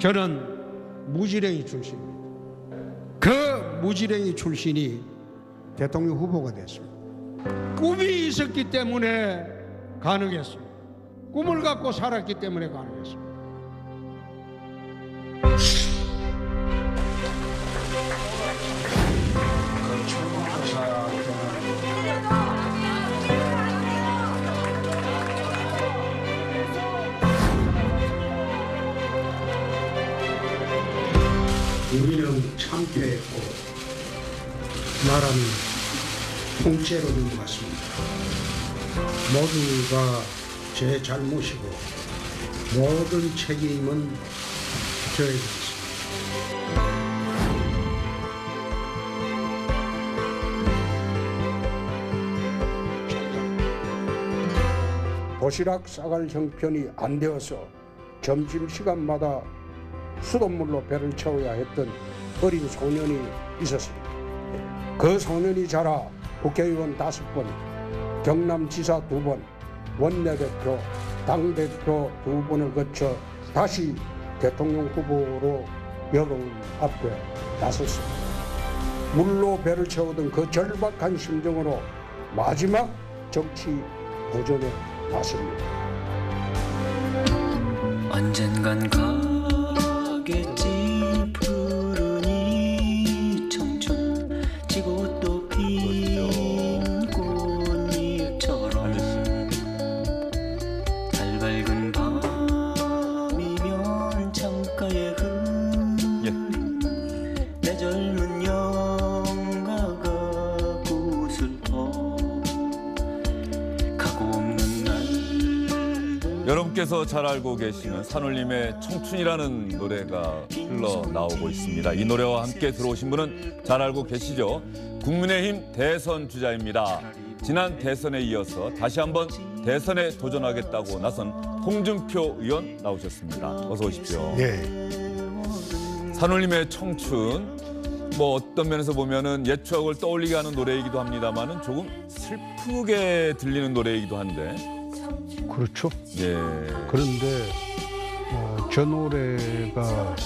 저는 무지랭이 출신입니다. 그 무지랭이 출신이 대통령 후보가 됐습니다. 꿈이 있었기 때문에 가능했습니다. 꿈을 갖고 살았기 때문에 가능했습니다. 번째로 된것 같습니다. 모두가 제 잘못이고 모든 책임은 저에게 있습니다. 도시락 싸갈 형편이 안 되어서 점심시간마다 수돗물로 배를 채워야 했던 어린 소년이 있었습니다. 그 소년이 자라 국회의원 다섯 번 경남지사 두번 원내대표, 당대표 두 번을 거쳐 다시 대통령 후보로 여론 앞에 나섰습니다. 물로 배를 채우던 그 절박한 심정으로 마지막 정치 도전에 나섭니다. 언젠간 가겠지. 여러서잘 알고 계시는 산울림의 청춘이라는 노래가 흘러나오고 있습니다. 이 노래와 함께 들어오신 분은 잘 알고 계시죠? 국민의힘 대선 주자입니다. 지난 대선에 이어서 다시 한번 대선에 도전하겠다고 나선 홍준표 의원 나오셨습니다. 어서 오십시오. 예. 산울림의 청춘 뭐 어떤 면에서 보면은 옛 추억을 떠올리게 하는 노래이기도 합니다만은 조금 슬프게 들리는 노래이기도 한데 그렇죠. 예. 그런데 어, 저 노래가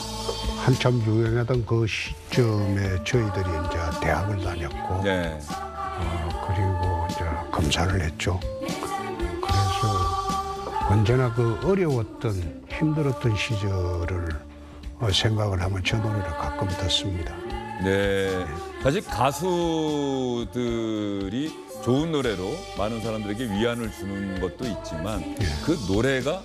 한참 유행하던 그 시점에 저희들이 이제 대학을 다녔고 예. 어, 그리고 이제 검사를 했죠. 그래서 언제나 그 어려웠던 힘들었던 시절을 어, 생각을 하면 저 노래를 가끔 듣습니다. 네. 사실 가수들이 좋은 노래로 많은 사람들에게 위안을 주는 것도 있지만 예. 그 노래가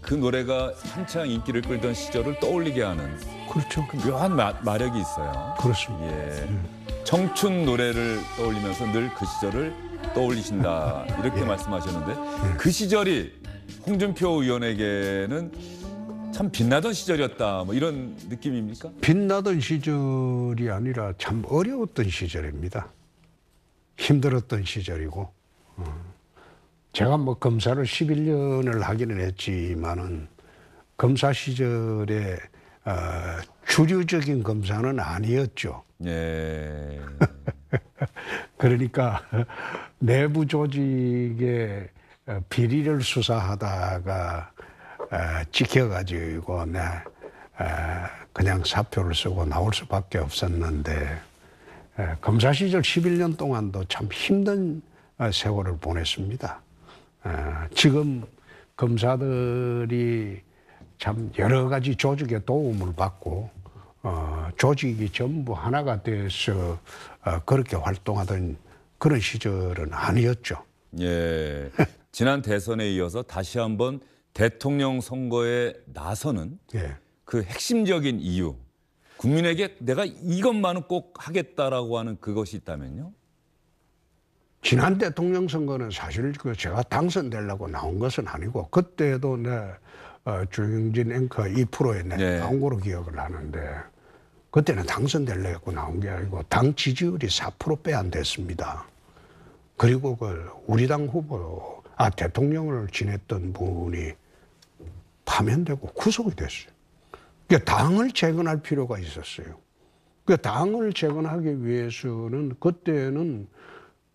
그 노래가 한창 인기를 끌던 시절을 떠올리게 하는 그렇죠. 그 묘한 마, 마력이 있어요. 그렇습니다. 예. 예. 청춘 노래를 떠올리면서 늘 그 시절을 떠올리신다 이렇게 예. 말씀하셨는데 그 시절이 홍준표 의원에게는 참 빛나던 시절이었다 뭐 이런 느낌입니까? 빛나던 시절이 아니라 참 어려웠던 시절입니다. 힘들었던 시절이고 어. 제가 뭐 검사를 11년을 하기는 했지만은 검사 시절에 어, 주류적인 검사는 아니었죠. 예. 그러니까 내부 조직의 어, 비리를 수사하다가 어, 찍혀가지고 내 어, 그냥 사표를 쓰고 나올 수밖에 없었는데 예, 검사 시절 11년 동안도 참 힘든 어, 세월을 보냈습니다. 어, 지금 검사들이 참 여러 가지 조직의 도움을 받고 어, 조직이 전부 하나가 돼서 그렇게 활동하던 그런 시절은 아니었죠. 예. 지난 대선에 이어서 다시 한번 대통령 선거에 나서는 예. 그 핵심적인 이유 국민에게 내가 이것만은 꼭 하겠다라고 하는 그것이 있다면요? 지난 대통령 선거는 사실 그 제가 당선되려고 나온 것은 아니고 그때도 내 어, 영진 앵커 2%에 내 네. 나온 거로 기억을 하는데 그때는 당선되려고 나온 게 아니고 당 지지율이 4%빼 안 됐습니다. 그리고 그 우리 당 후보 아 대통령을 지냈던 분이 파면되고 구속이 됐어요. 그러니까 당을 재건할 필요가 있었어요. 그 당을 재건하기 위해서는 그때는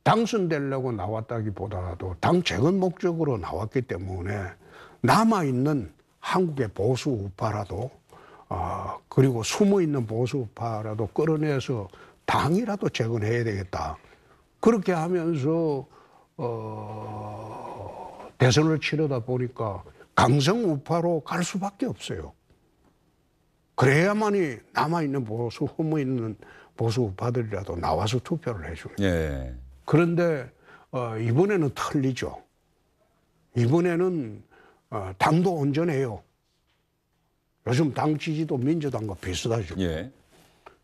당선되려고 나왔다기보다도 당 재건 목적으로 나왔기 때문에 남아있는 한국의 보수 우파라도 아, 그리고 숨어있는 보수 우파라도 끌어내서 당이라도 재건해야 되겠다. 그렇게 하면서 어, 대선을 치르다 보니까 강성 우파로 갈 수밖에 없어요. 그래야만이 남아있는 보수, 허무있는 보수 우파들이라도 나와서 투표를 해줘요. 예. 그런데 어, 이번에는 틀리죠. 이번에는 어, 당도 온전해요. 요즘 당 지지도 민주당과 비슷하죠. 예.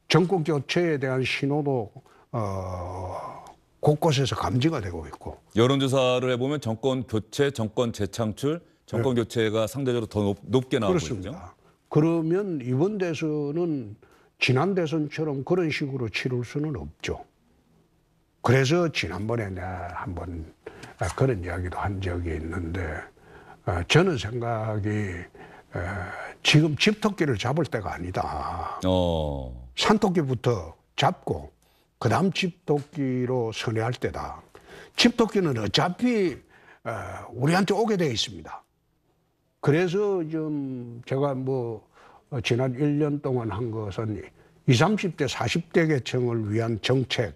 정권 교체에 대한 신호도 어, 곳곳에서 감지가 되고 있고. 여론조사를 해보면 정권 교체, 정권 재창출, 정권 예. 교체가 상대적으로 더 높, 게 나오고 있죠. 그렇습니다. 그러면 이번 대선은 지난 대선처럼 그런 식으로 치를 수는 없죠. 그래서 지난번에 내가 한번 아, 그런 이야기도 한 적이 있는데 아, 저는 생각이 아, 지금 집토끼를 잡을 때가 아니다. 어. 산토끼부터 잡고 그다음 집토끼로 선회할 때다. 집토끼는 어차피 우리한테 오게 돼 있습니다. 그래서 좀 제가 뭐 어, 지난 1년 동안 한 것은 20, 30대, 40대 계층을 위한 정책,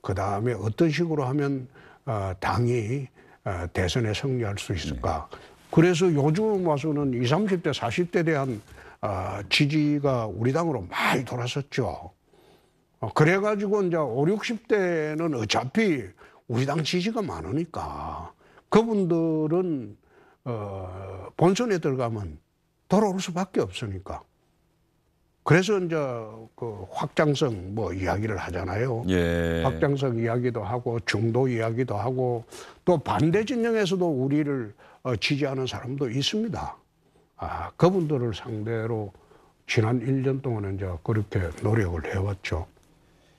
그 다음에 어떤 식으로 하면 어, 당이 어, 대선에 승리할 수 있을까. 그래서 요즘 와서는 20, 30대, 40대에 대한 지지가 우리 당으로 많이 돌아섰죠. 그래가지고 이제 5, 60대는 어차피 우리 당 지지가 많으니까 그분들은 어, 본선에 들어가면 돌아올 수밖에 없으니까. 그래서 이제 그 확장성 뭐 이야기를 하잖아요. 예. 확장성 이야기도 하고 중도 이야기도 하고 또 반대 진영에서도 우리를 어, 지지하는 사람도 있습니다. 아, 그분들을 상대로 지난 1년 동안은 이제 그렇게 노력을 해왔죠.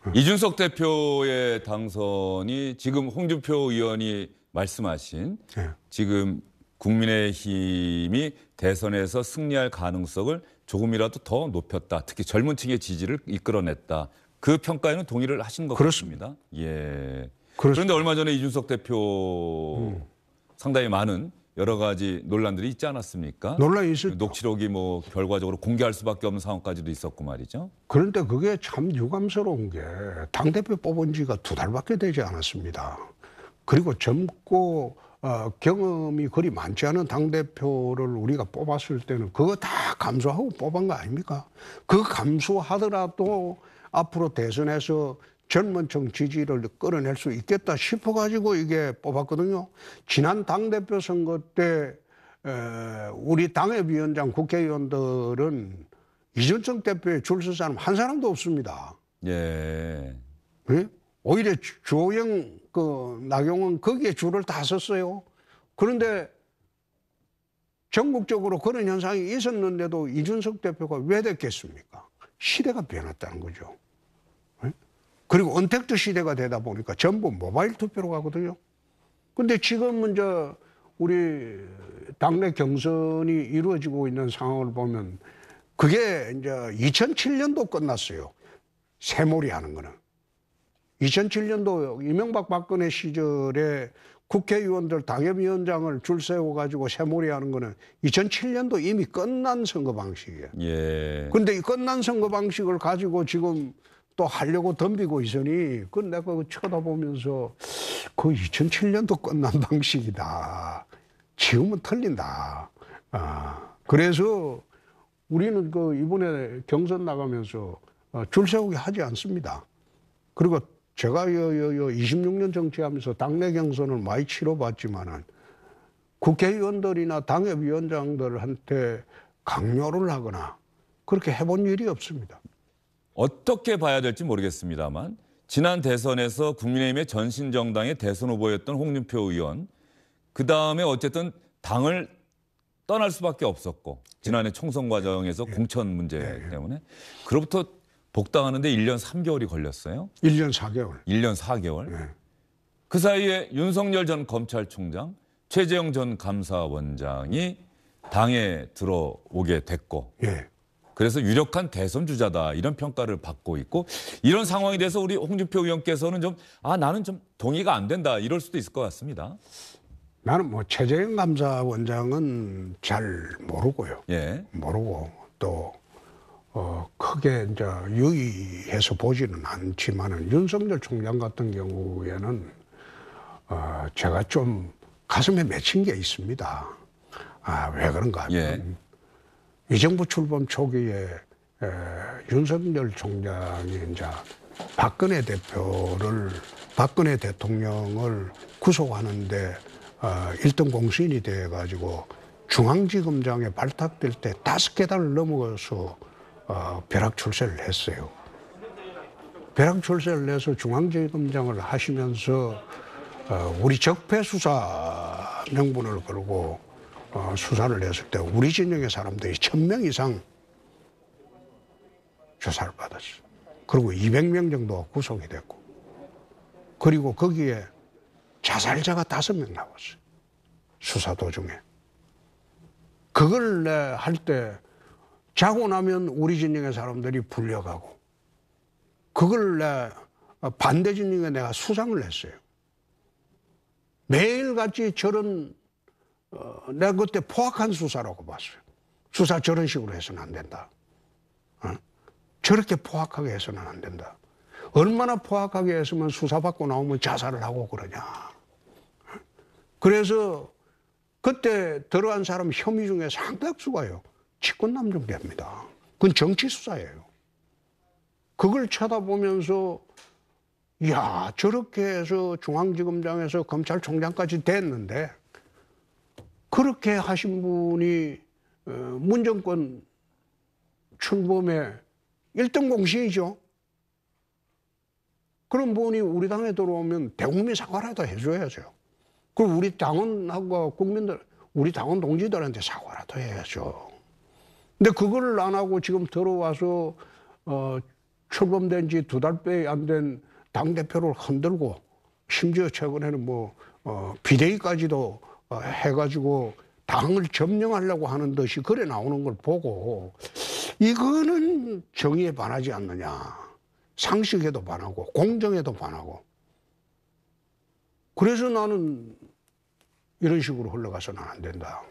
어. 이준석 대표의 당선이 지금 홍준표 의원이 말씀하신 네. 지금 국민의힘이 대선에서 승리할 가능성을 조금이라도 더 높였다. 특히 젊은 층의 지지를 이끌어냈다. 그 평가에는 동의를 하신 것 그렇습니다. 같습니다. 예. 그렇습니다. 그런데 얼마 전에 이준석 대표 음. 상당히 많은 여러 가지 논란들이 있지 않았습니까? 논란이 있을 녹취록이 뭐 결과적으로 공개할 수밖에 없는 상황까지도 있었고 말이죠. 그런데 그게 참 유감스러운 게 당 대표 뽑은 지가 두 달밖에 되지 않았습니다. 그리고 젊고 어, 경험이 그리 많지 않은 당대표를 우리가 뽑았을 때는 그거 다 감수하고 뽑은 거 아닙니까? 그 감수하더라도 앞으로 대선에서 젊은 층 지지를 끌어낼 수 있겠다 싶어가지고 이게 뽑았거든요. 지난 당대표 선거 때 에, 우리 당의 위원장 국회의원들은 이준석 대표에 줄서 사람 한 사람도 없습니다. 예. 예? 오히려 조호영 그 나경원 거기에 줄을 다섰어요 그런데 전국적으로 그런 현상이 있었는데도 이준석 대표가 왜 됐겠습니까? 시대가 변했다는 거죠. 그리고 언택트 시대가 되다 보니까 전부 모바일 투표로 가거든요. 근데 지금은 저 우리 당내 경선이 이루어지고 있는 상황을 보면 그게 이제 2007년도 끝났어요. 새몰이 하는 거는. 2007년도 이명박 박근혜 시절에 국회의원들 당협위원장을 줄 세워 가지고 세몰이 하는 거는 2007년도 이미 끝난 선거 방식이에요. 예. 근데 이 끝난 선거 방식을 가지고 지금 또 하려고 덤비고 있으니 그 내가 쳐다보면서 그 2007년도 끝난 방식이다. 지금은 틀린다. 아. 그래서 우리는 그 이번에 경선 나가면서 어, 줄 세우기 하지 않습니다. 그리고 제가 요 26년 정치하면서 당내 경선을 많이 치러봤지만은 국회의원들이나 당협위원장들한테 강요를 하거나 그렇게 해본 일이 없습니다. 어떻게 봐야 될지 모르겠습니다만 지난 대선에서 국민의힘의 전신 정당의 대선 후보였던 홍준표 의원 그 다음에 어쨌든 당을 떠날 수밖에 없었고 지난해 총선 과정에서 공천 문제 예, 예, 예. 때문에 그로부터 복당하는데 1년 3개월이 걸렸어요. 1년 4개월. 1년 4개월. 네. 그 사이에 윤석열 전 검찰총장, 최재형 전 감사원장이 당에 들어오게 됐고. 네. 그래서 유력한 대선 주자다 이런 평가를 받고 있고 이런 상황이 돼서 우리 홍준표 의원께서는 좀아 나는 좀 동의가 안 된다 이럴 수도 있을 것 같습니다. 나는 뭐 최재형 감사원장은 잘 모르고요. 예. 모르고 또 어, 크게 이제 유의해서 보지는 않지만은 윤석열 총장 같은 경우에는 어, 제가 좀 가슴에 맺힌 게 있습니다. 아, 왜 그런가 하면 예. 이 정부 출범 초기에 에, 윤석열 총장이 이제 박근혜 대표를 박근혜 대통령을 구속하는데 어, 1등 공신이 돼가지고 중앙지검장에 발탁될 때 다섯 계단을 넘어가서 어, 벼락 출세를 했어요. 벼락 출세를 해서 중앙지검장을 하시면서 어, 우리 적폐수사 명분을 걸고 어, 수사를 했을 때 우리 진영의 사람들이 천 명 이상 조사를 받았어요. 그리고 200명 정도 구속이 됐고 그리고 거기에 자살자가 다섯 명 나왔어요. 수사 도중에. 그걸 할때 자고 나면 우리 진영의 사람들이 불려가고 그걸 내 반대 진영에 내가 수상을 했어요. 매일같이 저런 어, 내가 그때 포악한 수사라고 봤어요. 수사 저런 식으로 해서는 안 된다. 어? 저렇게 포악하게 해서는 안 된다. 얼마나 포악하게 했으면 수사받고 나오면 자살을 하고 그러냐. 어? 그래서 그때 들어간 사람 혐의 중에 상당수가요. 직권남 정대합니다. 그건 정치 수사예요. 그걸 쳐다보면서 야 저렇게 해서 중앙지검장에서 검찰총장까지 됐는데 그렇게 하신 분이 어, 문정권 출범의 1등 공신이죠. 그런 분이 우리 당에 들어오면 대국민 사과라도 해줘야죠. 그리고 우리 당원하고 국민들, 우리 당원 동지들한테 사과라도 해야죠. 근데 그걸 안 하고 지금 들어와서 어, 출범된 지 두 달밖에 안 된 당대표를 흔들고 심지어 최근에는 뭐 어, 비대위까지도 어, 해가지고 당을 점령하려고 하는 듯이 그래 나오는 걸 보고 이거는 정의에 반하지 않느냐 상식에도 반하고 공정에도 반하고 그래서 나는 이런 식으로 흘러가서는 안 된다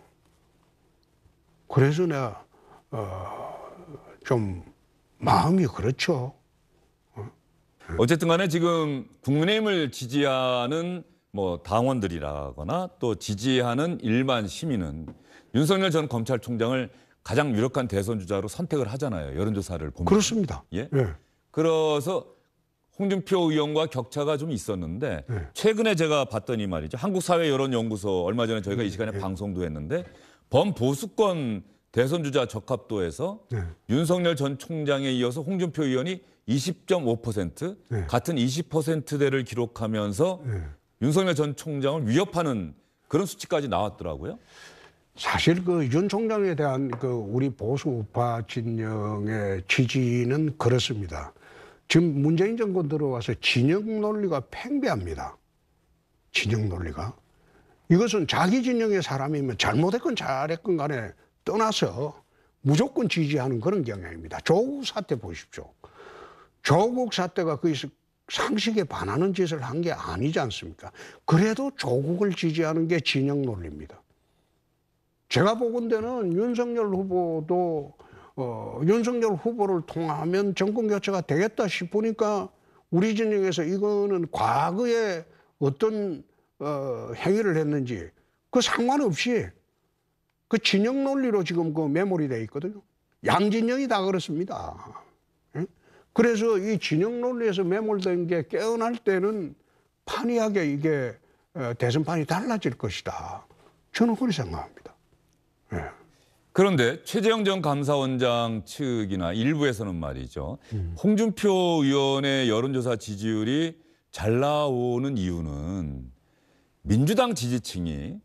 그래서 내가 어, 좀 마음이 그렇죠. 어쨌든 간에 지금 국민의힘을 지지하는 뭐 당원들이라거나 또 지지하는 일반 시민은 윤석열 전 검찰총장을 가장 유력한 대선 주자로 선택을 하잖아요. 여론조사를 보면. 그렇습니다. 예. 예. 그래서 홍준표 의원과 격차가 좀 있었는데 예. 최근에 제가 봤더니 말이죠. 한국사회여론연구소 얼마 전에 저희가 이 시간에 예. 방송도 했는데 범보수권 대선 주자 적합도에서 네. 윤석열 전 총장에 이어서 홍준표 의원이 20.5% 네. 같은 20%대를 기록하면서 네. 윤석열 전 총장을 위협하는 그런 수치까지 나왔더라고요. 사실 그 윤 총장에 대한 그 우리 보수 우파 진영의 지지는 그렇습니다. 지금 문재인 정권 들어와서 진영 논리가 팽배합니다. 진영 논리가. 이것은 자기 진영의 사람이면 잘못했건 잘했건 간에 떠나서 무조건 지지하는 그런 경향입니다. 조국 사태 보십시오. 조국 사태가 그 상식에 반하는 짓을 한 게 아니지 않습니까? 그래도 조국을 지지하는 게 진영 논리입니다. 제가 보건대는 윤석열 후보도 어, 윤석열 후보를 통하면 정권 교체가 되겠다 싶으니까 우리 진영에서 이거는 과거에 어떤 어, 행위를 했는지 그 상관없이 그 진영 논리로 지금 그 메모리 돼 있거든요. 양진영이 다 그렇습니다. 예? 그래서 이 진영 논리에서 매몰된 게 깨어날 때는 판이하게 이게 어, 대선판이 달라질 것이다. 저는 그렇게 생각합니다. 예. 그런데 최재형 전 감사원장 측이나 일부에서는 말이죠. 음. 홍준표 의원의 여론조사 지지율이 잘 나오는 이유는 민주당 지지층이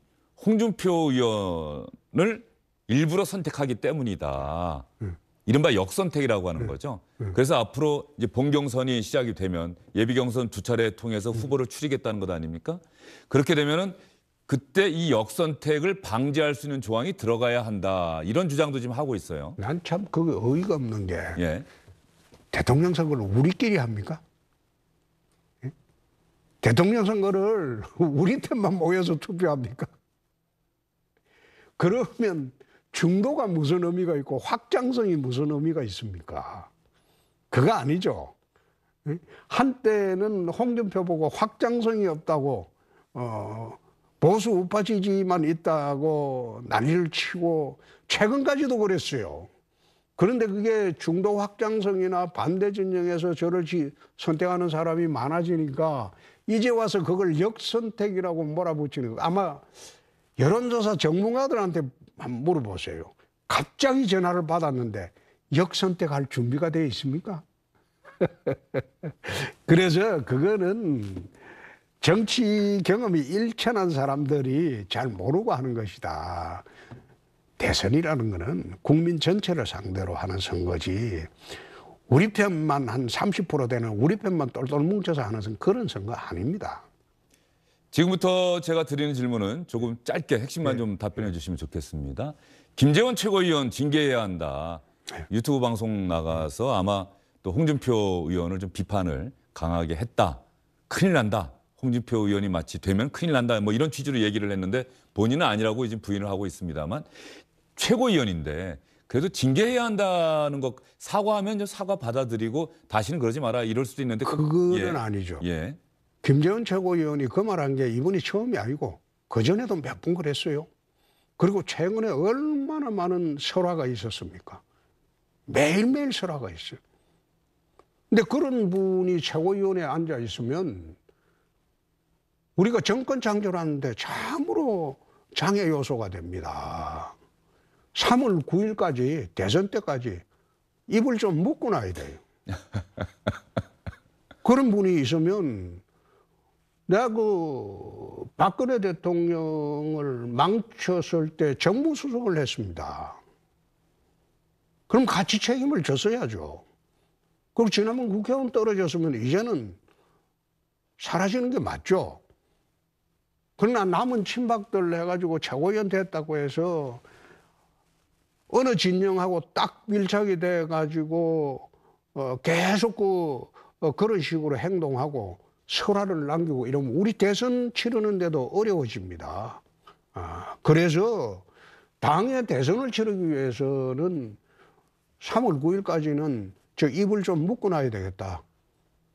홍준표 의원 선택권을 일부러 선택하기 때문이다. 이른바 역선택이라고 하는 네. 거죠. 네. 그래서 앞으로 이제 본경선이 시작이 되면 예비경선 두 차례 통해서 네. 후보를 추리겠다는 것 아닙니까? 그렇게 되면은 그때 이 역선택을 방지할 수 있는 조항이 들어가야 한다. 이런 주장도 지금 하고 있어요. 난 참 그게 어이가 없는 게 예. 대통령 선거를 우리끼리 합니까? 예? 대통령 선거를 우리 편만 모여서 투표합니까? 그러면 중도가 무슨 의미가 있고 확장성이 무슨 의미가 있습니까? 그거 아니죠. 한때는 홍준표 보고 확장성이 없다고 어, 보수 우파 지지만 있다고 난리를 치고 최근까지도 그랬어요. 그런데 그게 중도 확장성이나 반대 진영에서 저를 지, 선택하는 사람이 많아지니까 이제 와서 그걸 역선택이라고 몰아붙이는 거. 아마 여론조사 전문가들한테 한번 물어보세요. 갑자기 전화를 받았는데 역선택할 준비가 되어 있습니까? 그래서 그거는 정치 경험이 일천한 사람들이 잘 모르고 하는 것이다. 대선이라는 거는 국민 전체를 상대로 하는 선거지 우리 편만 한 30% 되는 우리 편만 똘똘 뭉쳐서 하는 그런 선거 아닙니다. 지금부터 제가 드리는 질문은 조금 짧게 핵심만 네. 좀 답변해 네. 주시면 좋겠습니다. 김재원 최고위원 징계해야 한다. 네. 유튜브 방송 나가서 아마 또 홍준표 의원을 좀 비판을 강하게 했다. 큰일 난다. 홍준표 의원이 마치 되면 큰일 난다. 뭐 이런 취지로 얘기를 했는데 본인은 아니라고 지금 부인을 하고 있습니다만 최고위원인데 그래도 징계해야 한다는 것 사과하면 사과 받아들이고 다시는 그러지 마라 이럴 수도 있는데 그거 예. 아니죠. 예. 김재원 최고위원이 그 말한 게 이번이 처음이 아니고 그전에도 몇번 그랬어요. 그리고 최근에 얼마나 많은 설화가 있었습니까? 매일매일 설화가 있어요. 근데 그런 분이 최고위원에 앉아 있으면 우리가 정권 창조하는데 참으로 장애 요소가 됩니다. 3월 9일까지 대선 때까지 입을 좀 묶고 나야 돼요. 그런 분이 있으면 내가 그 박근혜 대통령을 망쳤을 때정무 수석을 했습니다. 그럼 같이 책임을 졌어야죠. 그리고 지난번 국회의원 떨어졌으면 이제는 사라지는 게 맞죠. 그러나 남은 친박들 해가지고 최고위원 됐다고 해서 어느 진영하고 딱 밀착이 돼가지고 어, 계속 그 어, 그런 식으로 행동하고 설화를 남기고 이러면 우리 대선 치르는데도 어려워집니다. 아, 그래서 당의 대선을 치르기 위해서는 3월 9일까지는 저 입을 좀 묶어놔야 되겠다.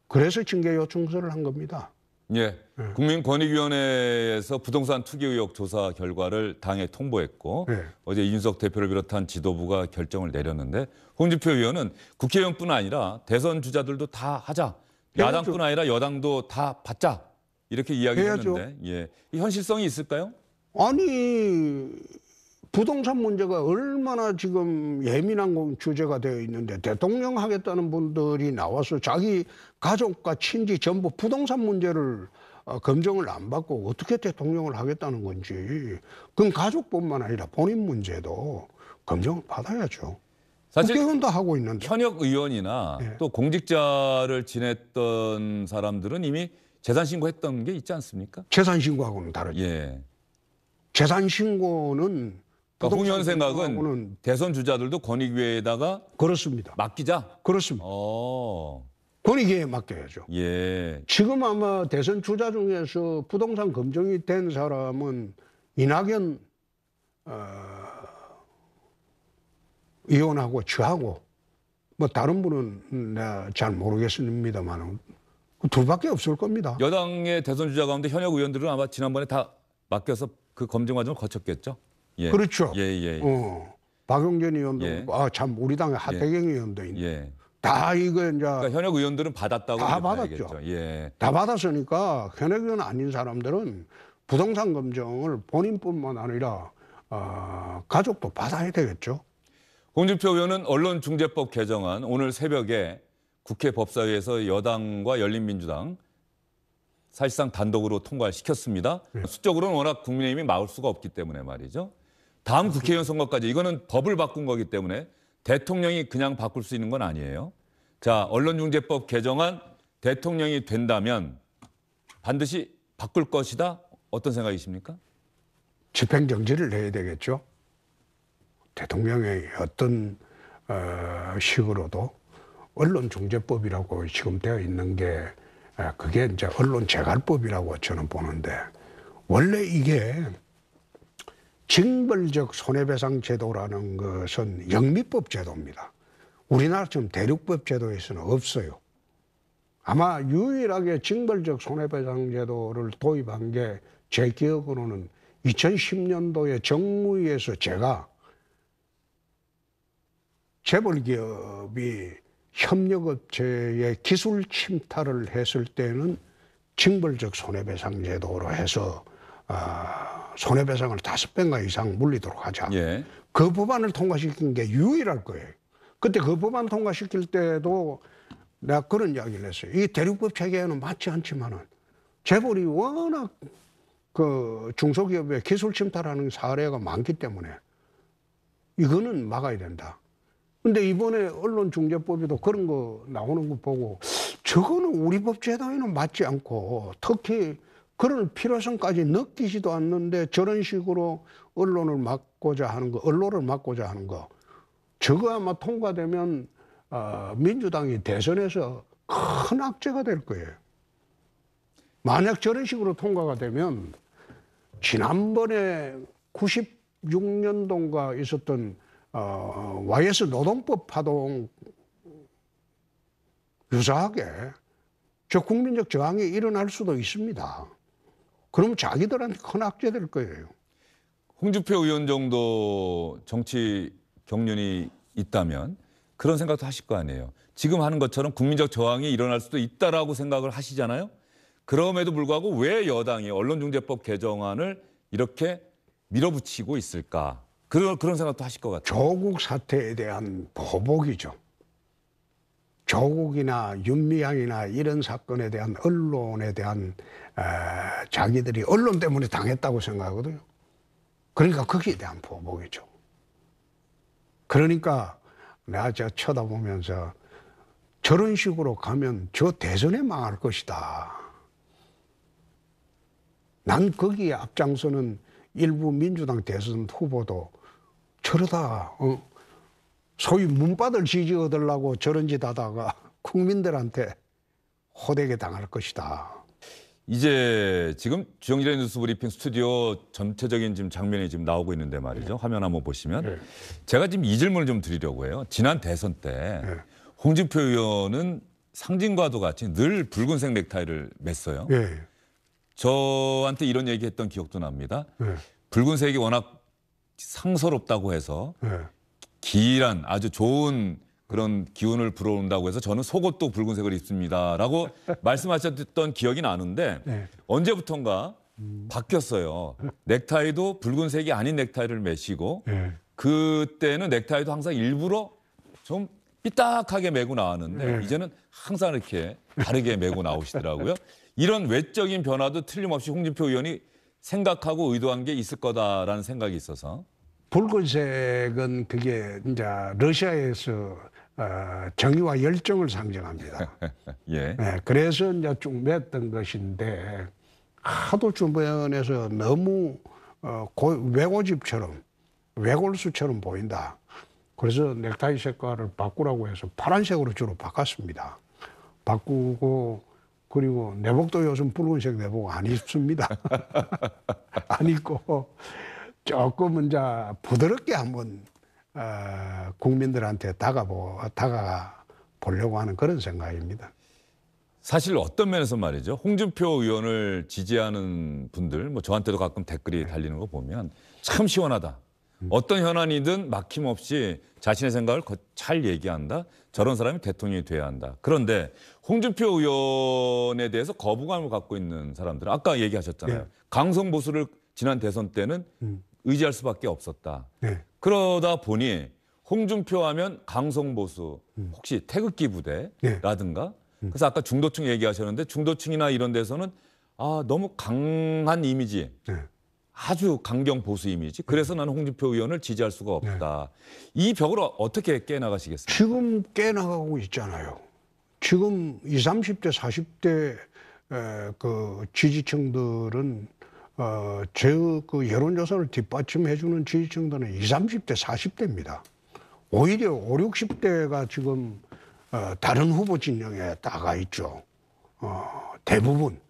그래서 징계 요청서를 한 겁니다. 예. 네. 국민권익위원회에서 부동산 투기 의혹 조사 결과를 당에 통보했고 네. 어제 이준석 대표를 비롯한 지도부가 결정을 내렸는데 홍준표 의원은 국회의원뿐 아니라 대선 주자들도 다 하자 야당뿐 아니라 여당도 다 받자 이렇게 이야기했는데 예. 이 현실성이 있을까요? 아니 부동산 문제가 얼마나 지금 예민한 주제가 되어 있는데 대통령 하겠다는 분들이 나와서 자기 가족과 친지 전부 부동산 문제를 어, 검증을 안 받고 어떻게 대통령을 하겠다는 건지 그건 가족뿐만 아니라 본인 문제도 검증을 받아야죠. 사실 국회의원도 하고 있는데 현역 의원이나 예. 또 공직자를 지냈던 사람들은 이미 재산 신고했던 게 있지 않습니까? 재산 신고하고는 다르죠. 예. 재산 신고는 그러니까 홍의원 생각은 대선 주자들도 권익위에다가 그렇습니다. 맡기자. 그렇습니다. 어. 권익위에 맡겨야죠. 예. 지금 아마 대선 주자 중에서 부동산 검증이 된 사람은 이낙연 어, 이혼하고 취하고 뭐 다른 분은 잘 모르겠습니다만 둘밖에 없을 겁니다. 여당의 대선 주자 가운데 현역 의원들은 아마 지난번에 다 맡겨서 그 검증 과정을 거쳤겠죠. 예. 그렇죠. 예, 예, 예. 어, 박용진 의원도 예. 아참 우리 당의 예. 하태경 의원도 있네. 예. 다 이거 이제 그러니까 현역 의원들은 받았다고 다 받았죠. 예. 다 받았으니까 현역 의원 아닌 사람들은 부동산 검증을 본인뿐만 아니라 어, 가족도 받아야 되겠죠. 홍준표 의원은 언론중재법 개정안 오늘 새벽에 국회 법사위에서 여당과 열린민주당 사실상 단독으로 통과시켰습니다. 네. 수적으로는 워낙 국민의힘이 막을 수가 없기 때문에 말이죠. 다음 그렇죠. 국회의원 선거까지 이거는 법을 바꾼 거기 때문에 대통령이 그냥 바꿀 수 있는 건 아니에요. 자, 언론중재법 개정안 대통령이 된다면 반드시 바꿀 것이다. 어떤 생각이십니까? 집행정지를 내야 되겠죠. 대통령의 어떤 어, 식으로도 언론중재법이라고 지금 되어 있는 게 아, 그게 이제 언론재갈법이라고 저는 보는데 원래 이게 징벌적 손해배상 제도라는 것은 영미법 제도입니다. 우리나라처럼 대륙법 제도에서는 없어요. 아마 유일하게 징벌적 손해배상 제도를 도입한 게 제 기억으로는 2010년도에 정무위에서 제가 재벌기업이 협력업체의 기술 침탈을 했을 때는 징벌적 손해배상 제도로 해서 아, 손해배상을 다섯 배가 이상 물리도록 하자. 예. 그 법안을 통과시킨 게 유일할 거예요. 그때 그 법안 통과시킬 때도 내가 그런 이야기를 했어요. 이 대륙법 체계는 에 맞지 않지만은 재벌이 워낙 그 중소기업의 기술 침탈하는 사례가 많기 때문에 이거는 막아야 된다. 근데 이번에 언론중재법에도 그런 거 나오는 거 보고 저거는 우리 법제도에는 맞지 않고 특히 그런 필요성까지 느끼지도 않는데 저런 식으로 언론을 막고자 하는 거, 언론을 막고자 하는 거. 저거 아마 통과되면 어, 민주당이 대선에서 큰 악재가 될 거예요. 만약 저런 식으로 통과가 되면 지난번에 9 6년도가 있었던 어, YS 노동법 파동 유사하게 적국민적 저항이 일어날 수도 있습니다. 그럼 자기들한테 큰 악재 될 거예요. 홍준표 의원 정도 정치 경륜이 있다면 그런 생각도 하실 거 아니에요. 지금 하는 것처럼 국민적 저항이 일어날 수도 있다라고 생각을 하시잖아요. 그럼에도 불구하고 왜 여당이 언론중재법 개정안을 이렇게 밀어붙이고 있을까? 그런 그런 생각도 하실 것 같아요. 조국 사태에 대한 보복이죠. 조국이나 윤미향이나 이런 사건에 대한 언론에 대한 에, 자기들이 언론 때문에 당했다고 생각하거든요. 그러니까 거기에 대한 보복이죠. 그러니까 내가 저 쳐다보면서 저런 식으로 가면 저 대선에 망할 것이다. 난 거기에 앞장서는 일부 민주당 대선 후보도 저러다 어, 소위 문바들 지지 얻으려고 저런 짓 하다가 국민들한테 호되게 당할 것이다. 이제 지금 주영진의 뉴스브리핑 스튜디오 전체적인 지금 장면이 지금 나오고 있는데 말이죠. 네. 화면 한번 보시면 네. 제가 지금 이 질문을 좀 드리려고 해요. 지난 대선 때 네. 홍준표 의원은 상징과도 같이 늘 붉은색 넥타이를 맸어요. 예. 저한테 이런 얘기했던 기억도 납니다. 네. 붉은색이 워낙 상서롭다고 해서 기이한 네. 아주 좋은 그런 기운을 불어온다고 해서 저는 속옷도 붉은색을 입습니다라고 말씀하셨던 기억이 나는데 네. 언제부턴가 음. 바뀌었어요. 넥타이도 붉은색이 아닌 넥타이를 매시고 네. 그때는 넥타이도 항상 일부러 좀 삐딱하게 메고 나왔는데 네. 이제는 항상 이렇게 네. 다르게 메고 나오시더라고요. 이런 외적인 변화도 틀림없이 홍준표 의원이 생각하고 의도한 게 있을 거다라는 생각이 있어서 붉은색은 그게 이제 러시아에서 어, 정의와 열정을 상징합니다. 예. 네, 그래서 이제 쭉 맸던 것인데 하도 주변에서 너무 어, 외고집처럼 외골수처럼 보인다. 그래서 넥타이 색깔을 바꾸라고 해서 파란색으로 주로 바꿨습니다. 바꾸고 그리고 내복도 요즘 붉은색 내복 안 입습니다. 안 입고 조금 이제 부드럽게 한번 어, 국민들한테 다가보, 다가 보려고 하는 그런 생각입니다. 사실 어떤 면에서 말이죠. 홍준표 의원을 지지하는 분들, 뭐 저한테도 가끔 댓글이 네. 달리는 거 보면 참 시원하다. 음. 어떤 현안이든 막힘없이 자신의 생각을 잘 얘기한다. 저런 사람이 대통령이 돼야 한다. 그런데 홍준표 의원에 대해서 거부감을 갖고 있는 사람들은 아까 얘기하셨잖아요. 네. 강성 보수를 지난 대선 때는 음. 의지할 수밖에 없었다. 네. 그러다 보니 홍준표 하면 강성보수, 음. 혹시 태극기 부대라든가. 네. 음. 그래서 아까 중도층 얘기하셨는데 중도층이나 이런 데서는 아 너무 강한 이미지, 네. 아주 강경 보수 이미지. 음. 그래서 나는 홍준표 의원을 지지할 수가 네. 없다. 이 벽을 어떻게 깨나가시겠습니까? 지금 깨나가고 있잖아요. 지금 20, 30대, 40대 에, 그 지지층들은 어, 제 그 여론조사를 뒷받침해주는 지지층들은 20, 30대, 40대입니다. 오히려 5, 60대가 지금 어, 다른 후보 진영에 따가 있죠. 어, 대부분.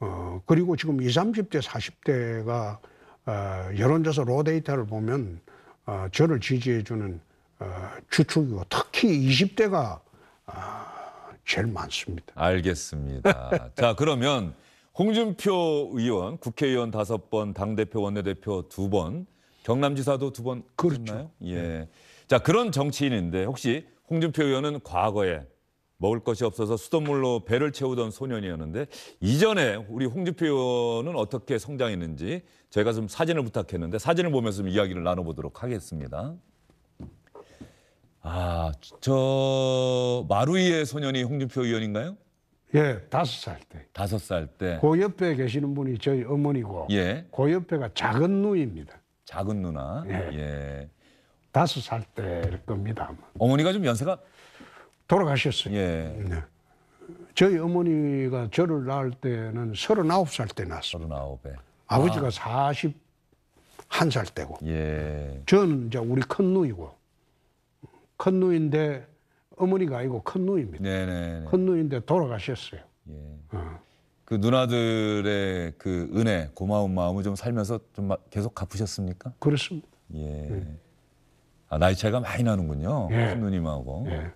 어, 그리고 지금 20, 30대, 40대가 어, 여론조사 로 데이터를 보면 어, 저를 지지해주는 어, 추측이고 특히 20대가 어, 아, 제일 많습니다. 알겠습니다. 자, 그러면 홍준표 의원, 국회의원 다섯 번, 당대표 원내대표 두 번, 경남지사도 두 번 그렇죠. 예. 네. 자, 그런 정치인인데 혹시 홍준표 의원은 과거에 먹을 것이 없어서 수돗물로 배를 채우던 소년이었는데 이전에 우리 홍준표 의원은 어떻게 성장했는지 제가좀 사진을 부탁했는데 사진을 보면서 좀 이야기를 나눠보도록 하겠습니다. 아, 저 마루이의 소년이 홍준표 의원인가요? 예, 다섯 살 때. 다섯 살 때. 그 옆에 계시는 분이 저희 어머니고. 예. 그 옆에가 작은 누입니다. 작은 누나. 예. 예. 다섯 살 때일 겁니다. 아마. 어머니가 좀 연세가 돌아가셨어요. 예. 네. 저희 어머니가 저를 낳을 때는 서른아홉 살 때 낳았어요. 서른아홉에. 아버지가 아. 사십한 살 때고. 예. 저는 이제 우리 큰 누이고 큰 누인데 어머니가 아니고 큰 누입니다. 네, 네, 네. 큰 누인데 돌아가셨어요. 예. 어. 그 누나들의 그 은혜, 고마운 마음을 좀 살면서 좀 계속 갚으셨습니까? 그렇습니다. 예. 음. 아, 나이 차이가 많이 나는군요. 예. 누님하고. 예.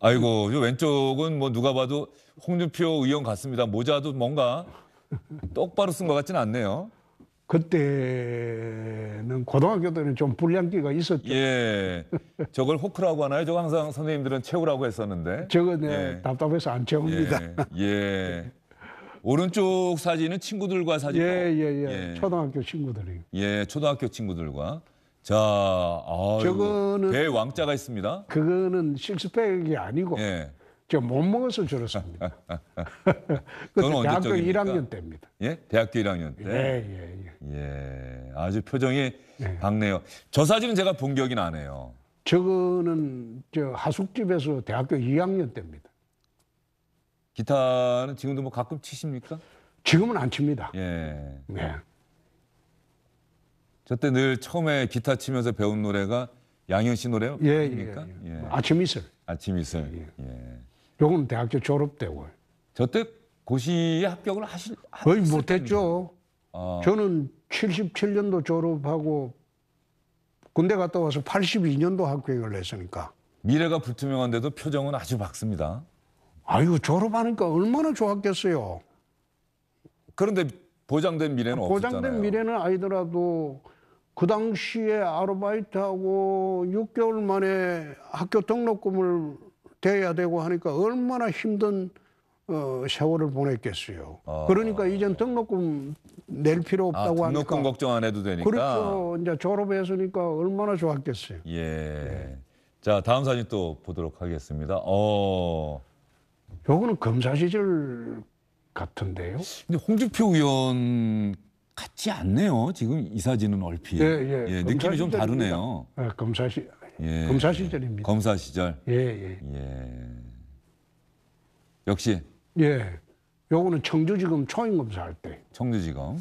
아이고, 저 왼쪽은 뭐 누가 봐도 홍준표 의원 같습니다. 모자도 뭔가 똑바로 쓴 것 같지는 않네요. 그때는 고등학교 때는 좀 불량기가 있었죠. 예. 저걸 호크라고 하나요? 저 항상 선생님들은 채우라고 했었는데. 저건 예, 예. 답답해서 안 채웁니다. 예. 예. 오른쪽 사진은 친구들과 사진. 예, 예, 예, 예. 초등학교 친구들이. 예, 초등학교 친구들과. 자, 아 저거는 배 왕자가 있습니다. 그거는 식스팩이 아니고 예. 저못 먹어서 졸었습니다 그건 대학교 적입니까 1학년 때입니다. 예, 대학교 1학년 때. 예, 예, 예. 예, 아주 표정이 예. 밝네요. 저 사진은 제가 본 기억이 나네요. 저거는 저 하숙집에서 대학교 2학년 때입니다. 기타는 지금도 뭐 가끔 치십니까? 지금은 안 칩니다. 예. 네. 저 때 늘 처음에 기타 치면서 배운 노래가 양현 씨 노래요? 예, 예, 예, 예. 아침 이슬. 아침 이슬. 예. 예. 요거는 대학교 졸업되고. 저때 고시에 합격을 하실 거의 못했죠. 어. 저는 77년도 졸업하고 군대 갔다 와서 82년도 합격을 했으니까. 미래가 불투명한데도 표정은 아주 밝습니다. 아유 졸업하니까 얼마나 좋았겠어요. 그런데 보장된 미래는 보장된 없었잖아요. 미래는 아니더라도 그 당시에 아르바이트하고 6개월 만에 학교 등록금을 돼야 되고 하니까 얼마나 힘든 어, 세월을 보냈겠어요. 아. 그러니까 이젠 등록금 낼 필요 아, 없다고 아, 등록금 하니까. 걱정 안 해도 되니까. 그렇죠. 이제 졸업했으니까 얼마나 좋았겠어요. 예. 네. 자 다음 사진 또 보도록 하겠습니다. 어. 요거는 검사 시절 같은데요. 근데 홍준표 의원 같지 않네요. 지금 이 사진은 얼핏. 예, 예. 예 느낌이 좀다르네요 예, 검사 시 예. 예. 검사 시절입니다. 검사 시절. 예, 예. 예. 역시. 예. 요거는 청주지검 초임검사 할 때. 청주지검.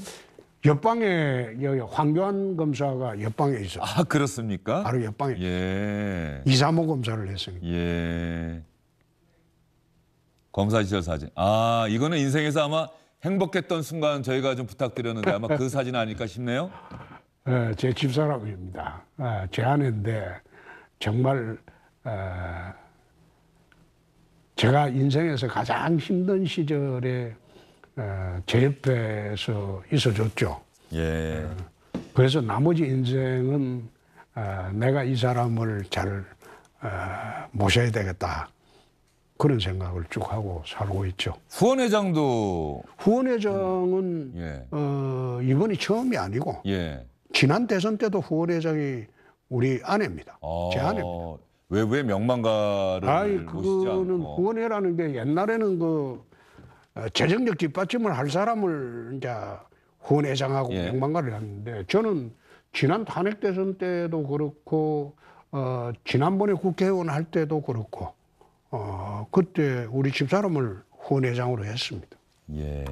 옆방에 여기 황교안 검사가 옆방에 있어. 아 그렇습니까? 바로 옆방에. 예. 이삼호 검사를 했습니다. 예. 검사 시절 사진. 아 이거는 인생에서 아마 행복했던 순간 저희가 좀 부탁드렸는데 아마 그 사진 아닐까 싶네요. 예, 제 집사람입니다. 아, 제 아내인데 정말 어 제가 인생에서 가장 힘든 시절에 어제 옆에서 있어줬죠. 예. 어 그래서 나머지 인생은 어, 내가 이 사람을 잘 어, 모셔야 되겠다. 그런 생각을 쭉 하고 살고 있죠. 후원회장도 후원회장은 음. 예. 어, 이번이 처음이 아니고 예. 지난 대선 때도 후원회장이 우리 아내입니다. 아, 제 아내입니다. 외부의 명망가를 아니, 그거는 않고. 구원회라는 게 옛날에는 그 어, 재정적 뒷받침을 할 사람을 이제 후원회장하고 예. 명망가를 했는데 저는 지난 탄핵 대선 때도 그렇고 어, 지난번에 국회의원 할 때도 그렇고 어, 그때 우리 집사람을 후원회장으로 했습니다. 예.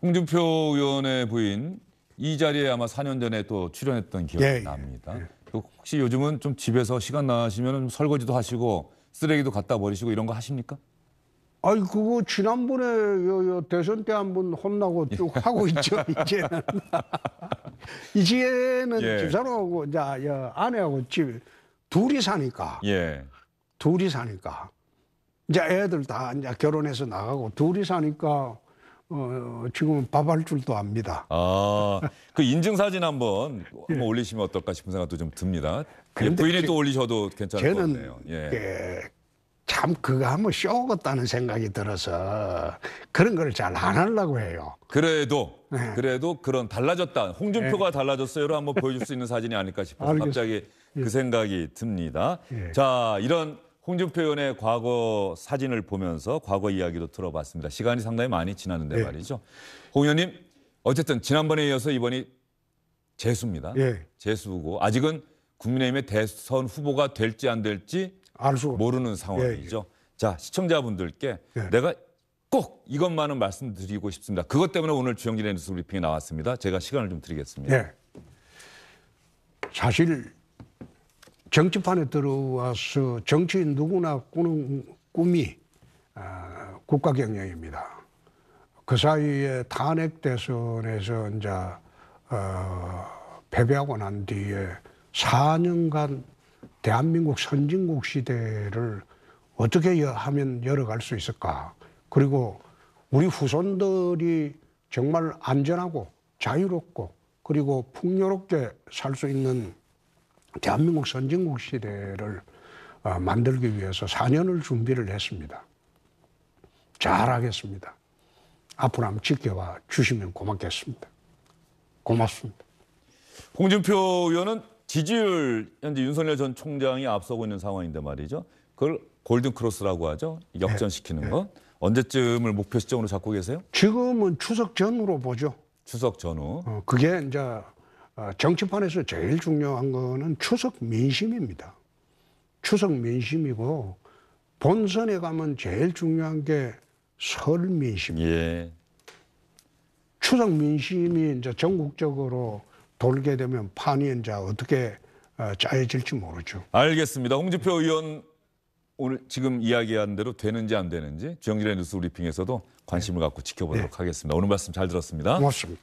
홍준표 의원의 부인 이 자리에 아마 4년 전에 또 출연했던 기억이 예, 예. 납니다. 예. 또 혹시 요즘은 좀 집에서 시간 나시면 설거지도 하시고 쓰레기도 갖다 버리시고 이런 거 하십니까? 아니 그거 지난번에 요, 요 대선 때 한번 혼나고 쭉 예. 하고 있죠 이제는 이제는 예. 집사람하고 이제 아, 아내하고 집 둘이 사니까 예. 둘이 사니까 이제 애들 다 이제 결혼해서 나가고 둘이 사니까 어, 지금 밥할 줄도 압니다. 아, 그 인증사진 한번, 예. 한 올리시면 어떨까 싶은 생각도 좀 듭니다. 예, 부인이 또 올리셔도 괜찮을 것 같네요. 예. 예, 참 그거 하면 쇼 같다는 생각이 들어서 그런 걸 잘 안 하려고 해요. 그래도, 네. 그래도 그런 달라졌다. 홍준표가 달라졌어요를 한번 보여줄 수 있는 사진이 아닐까 싶어서 알겠습니다. 갑자기 그 생각이 듭니다. 자, 이런 홍준표 의원의 과거 사진을 보면서 과거 이야기도 들어봤습니다. 시간이 상당히 많이 지났는데 네. 말이죠. 홍 의원님, 어쨌든 지난번에 이어서 이번이 재수입니다. 예. 재수고 아직은 국민의힘의 대선 후보가 될지 안 될지 모르는 예, 상황이죠. 예, 자, 시청자분들께 예. 내가 꼭 이것만은 말씀드리고 싶습니다. 그것 때문에 오늘 주영진의 뉴스 브리핑이 나왔습니다. 제가 시간을 좀 드리겠습니다. 사실 정치판에 들어와서 정치인 누구나 꾸는 꿈이 아, 국가 경영입니다. 그 사이에 탄핵 대선에서 이제 어, 패배하고 난 뒤에 4년간 대한민국 선진국 시대를 어떻게 하면 열어갈 수 있을까? 그리고 우리 후손들이 정말 안전하고 자유롭고 그리고 풍요롭게 살 수 있는 대한민국 선진국 시대를 어, 만들기 위해서 4년을 준비를 했습니다. 잘하겠습니다. 앞으로 한번 지켜봐 주시면 고맙겠습니다. 고맙습니다. 홍준표 의원은 지지율 현재 윤석열 전 총장이 앞서고 있는 상황인데 말이죠. 그걸 골든 크로스라고 하죠. 역전시키는 네, 것. 네. 언제쯤을 목표 시점으로 잡고 계세요? 지금은 추석 전으로 보죠. 추석 전후. 어, 그게 이제 아, 정치판에서 제일 중요한 거는 추석 민심입니다. 추석 민심이고 본선에 가면 제일 중요한 게 설 민심입니다. 예. 추석 민심이 이제 전국적으로 돌게 되면 판이 이제 어떻게 어, 짜여질지 모르죠. 알겠습니다. 홍지표 의원 오늘 지금 이야기한 대로 되는지 안 되는지 주영진의 뉴스 브리핑에서도 관심을 네. 갖고 지켜보도록 네. 하겠습니다. 오늘 말씀 잘 들었습니다. 고맙습니다.